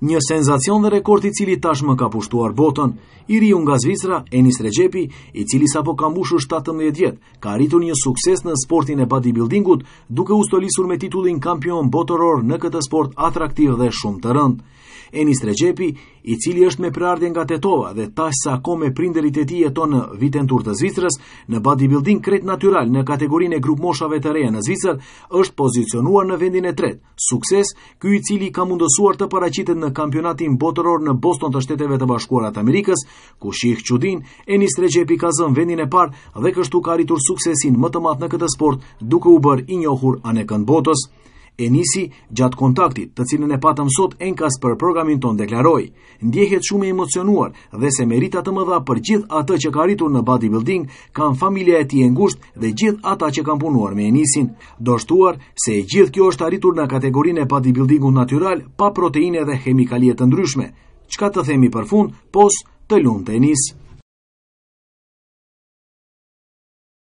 një senzacion dhe rekord i cili tashmë ka pushtuar botën, i riu nga Zvicra, Enis Regjepi, i cili sapo ka mbushur 17 vjet, ka arritur një sukses në sportin e bodybuildingut, duke u stolisur me titullin kampion botëror në këtë sport atraktiv dhe shumë të rënd. Enis Regjepi, i cili është me prardhje nga Tetova dhe tash sa ko me prinderit e tij jeton në Vitentur të Zvicrës, në bodybuilding kret natyral në kategorinë e grup moshave të reja në Zvicër, është pozicionuar në vendin e tretë. Sukses ky i cili ka mundësuar të paraqitet në kampionatin botëror në Boston të shteteve të bashkuarat Amerikës, ku shikë qudin, e një strege e vendin e parë dhe kështu ka rritur suksesin më të matë në këtë sport duke u bërë i njohur anekën botës e nisi gjatë kontaktit të cilën e patëm sot enkas për programin ton deklaroj. Ndjehet shumë e emocionuar dhe se merita të mëdha për gjithë atë që ka rritur në bodybuilding, kam familje e ti e ngusht dhe gjithë ata që kam punuar me enisin. shtuar se gjithë kjo është arritur në kategorin e bodybuildingu natural pa proteine dhe chemikalie të ndryshme. Qka të themi për fund, pos të lunë të enisë.